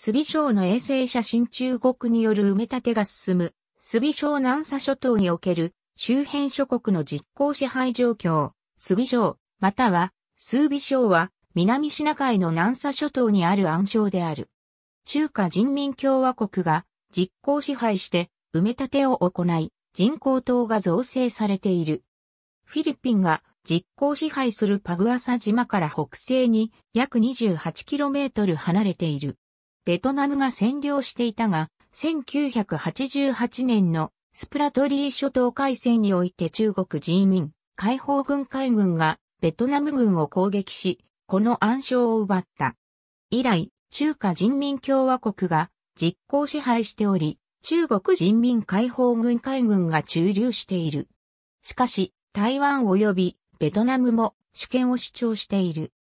スビ省の衛星写真中国による埋め立てが進む、スビ省南沙諸島における周辺諸国の実効支配状況、スビ省、または、スービ省は、南シナ海の南沙諸島にある暗礁である。中華人民共和国が実効支配して埋め立てを行い、人工島が造成されている。フィリピンが実効支配するパグアサ島から北西に約 28km 離れている。ベトナムが占領していたが、1988年のスプラトリー諸島海戦において中国人民解放軍海軍がベトナム軍を攻撃し、この暗礁を奪った。以来、中華人民共和国が実効支配しており、中国人民解放軍海軍が駐留している。しかし、台湾及びベトナムも主権を主張している。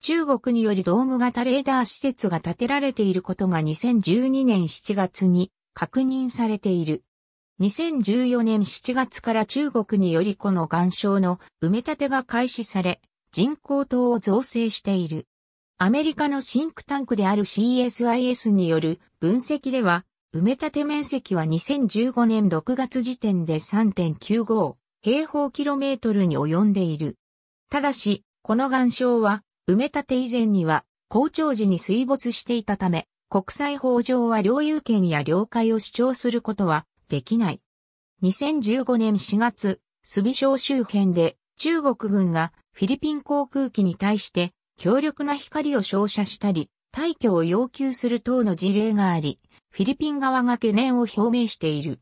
中国によりドーム型レーダー施設が建てられていることが2012年7月に確認されている。2014年7月から中国によりこの岩礁の埋め立てが開始され、人工島を造成している。アメリカのシンクタンクである CSIS による分析では、埋め立て面積は2015年6月時点で3.95平方キロメートルに及んでいる。ただし、この岩礁は埋め立て以前には、校長時に水没していたため、国際法上は領有権や領海を主張することはできない。2015年4月、スビ省周辺で中国軍がフィリピン航空機に対して強力な光を照射したり、退去を要求する等の事例があり、フィリピン側が懸念を表明している。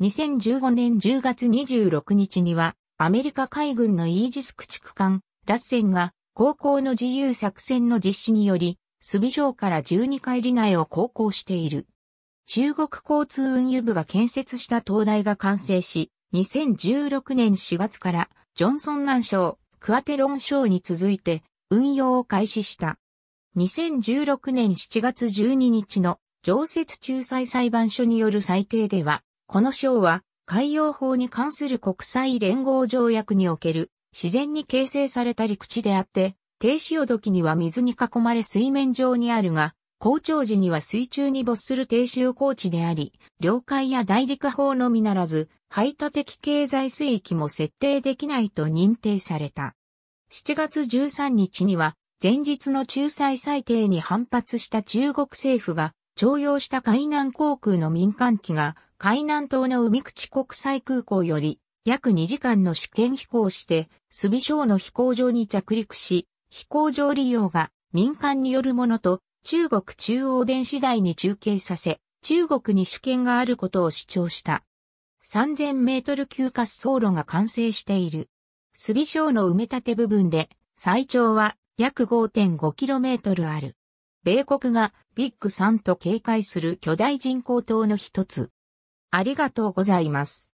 2015年10月26日には、アメリカ海軍のイージス駆逐艦、ラッセンが高校の自由作戦の実施により、スビ省から12海里内を航行している。中国交通運輸部が建設した灯台が完成し、2016年4月からジョンソン南省、クアテロン省に続いて運用を開始した。2016年7月12日の常設仲裁裁判所による裁定では、この省は海洋法に関する国際連合条約における自然に形成された陸地であって、低潮時には水に囲まれ水面上にあるが、高潮時には水中に没する低潮高地であり、領海や大陸法のみならず、排他的経済水域も設定できないと認定された。7月13日には、前日の仲裁裁定に反発した中国政府が、徴用した海南航空の民間機が、海南島の海口国際空港より、約2時間の試験飛行して、スビショーの飛行場に着陸し、飛行場利用が民間によるものと中国中央電子台に中継させ、中国に主権があることを主張した。3000メートル級滑走路が完成している。スビショーの埋め立て部分で最長は約 5.5km ある。米国がビッグ3と警戒する巨大人工島の一つ。ありがとうございます。